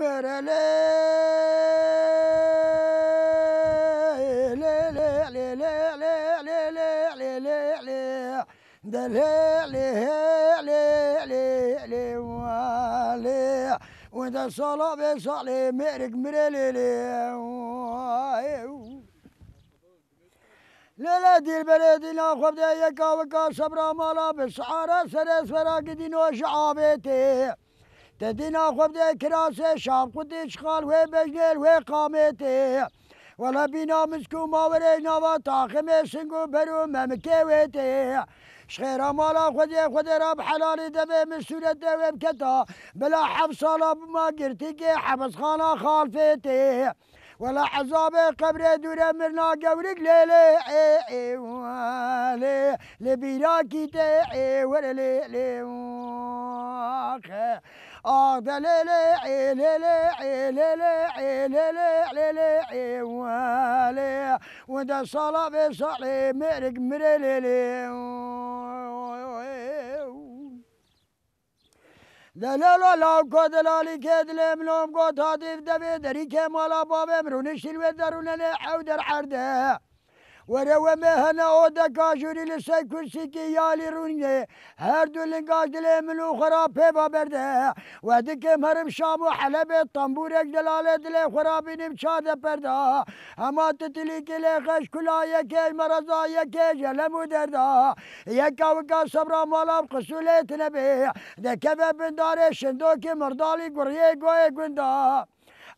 ورا لا لا لا لا لا لا لا لا لا لا ده لا لا لا لا لا لا وده صلاة بيصلي مقرق مريلي لا دي البلد لا خبدا يكا وكا صبرا مالا بسعارة سرس فراك دينو شعابتي تدينا خبدي كراس شام خدي اشخال وي بجليل وي قامتي ولا بينا مسكو ما ورينا وطاخمي سنقو برو ممكي ويتي شخيرا مالا خود خود راب حلالي دبه مسورة دبه بكتا بلا حبس لب بما قرتي حبس خانا خالفتي ولا عذاب قبر دور مرنا قورك ليلي لبيراكي تي ورلي لي اه ده ليلي ليلي ليلي ليلي ليلي والي وده صلاه بصلي مرق مرلي ورو مهنا اودا كاجوري لسي كرسيكي يالي روني هر دو لنقاج دلي منو خرابي بابرد ودك مهرم شامو حلب طنبورك دلالة دلي خرابي نمشاد برد اما تتلي كلي خش كلا يكيج مرضا يكيج لمو درد يكا وكا صبرا مالاب قسولي تنبي دكبه بنداري شندوكي مردالي قريه قوي قندا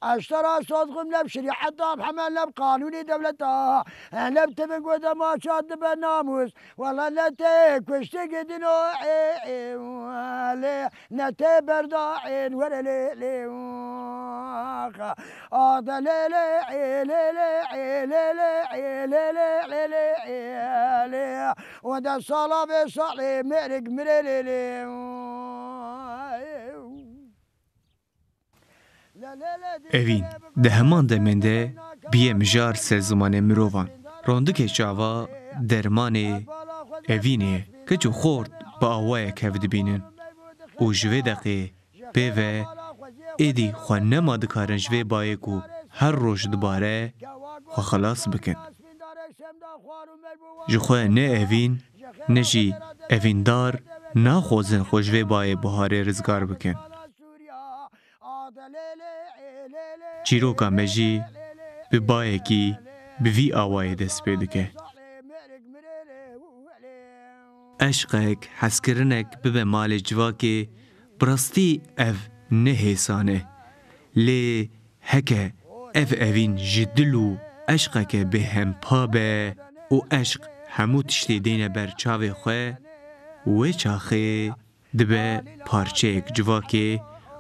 اشترى صوتكم لا بشريعتها بحملها لا بقانوني دولتها لا بتفق وتماشات بالناموس والله نتيك واشتقي دنوعي ولي نتي برداعين ولا ليلي واخا اضا ليلي ليلي لي ليلي ليلي ودا الصلاة مرق مريلي Evîn, di heman demên de biyê mijar ser zimanê mirovan. Rondikê çava dermanê evînê keç û xort bi awayek hev dibînin. û ji vê deqê pê ve êdî xwe nema dikarin ji vê bayê ku her roj dibare xwe xelas bikin. Ji xwe ne evîn, ne jî evîndar naxwazin xwe ji vê bayê biharê rizgar bikin. چیرۆکە مەژی ببایەکی بڤی ئاوایە دەست پێ دکێ. ئەشقەک حەسکردنێک ببە مالێ جوواکێ بڕاستی ئەڤ نەهێسانێ، لێ هەکە ئەف ئەڤین ji dil û eşqeke bêhem pabe û eşq hemû tiştê dêne ber çavê xwe, wê çaxê dibe parçeyek civakê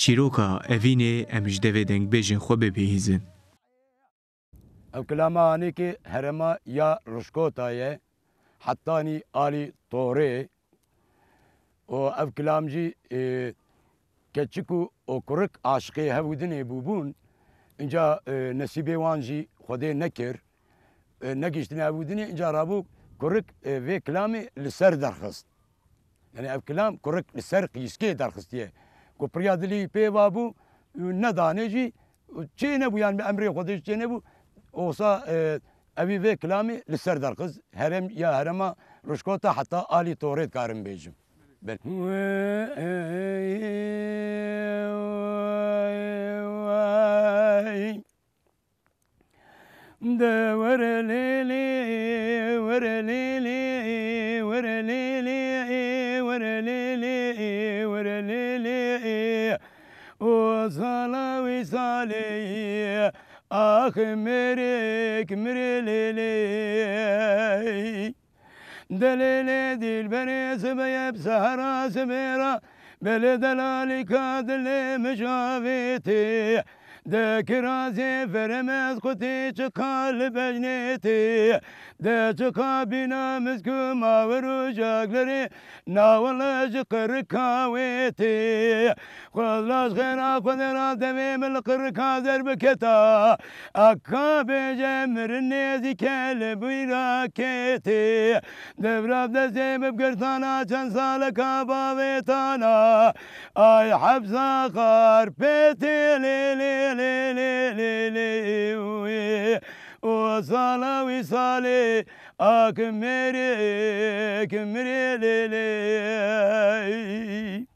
çîroka evînê em ji devê dengbêjên xwe bibihîzin. Ew kilama anêkê herema ya Rojkota ye hetanî alî torê û ev kilam jî keçik û okurik aşiqê hevûdinê bûbûn inca nesîbê wan jî Xwedê nekir negiştin hevûdinê inca rabû kurik vê kilamê li ser derxist. Yani ev kilam kurik li ser qîskê derxistiye. کو پریا دلی پی وابو ندانه جی چی نبو یعنی امری خودش چی نبو اوسا اوی وی کلامی لسر در قز هرم یا هرما رشکوتا حتی آلی تورید کارم بیجم بل دور علي اخ مريك مريلي دليلي دي البريس بيب سهرة سميرة بلدلالي كادلي مشافيتي دك راسي فرمز قتي شقا لبجنيتي دك شقا بنا مسكو ما وروجاك لري ناولا شقر كاويتي خلاص غير خذنا دميم القر كاذر بكتا أكا بجمر النيزي كلب ويراكيتي دبراب دزيم بقرطانا شنسالك أبا بيتانا أي حبسا خار بيتي ليلي le le le le o sala vi sale akmere kmere le le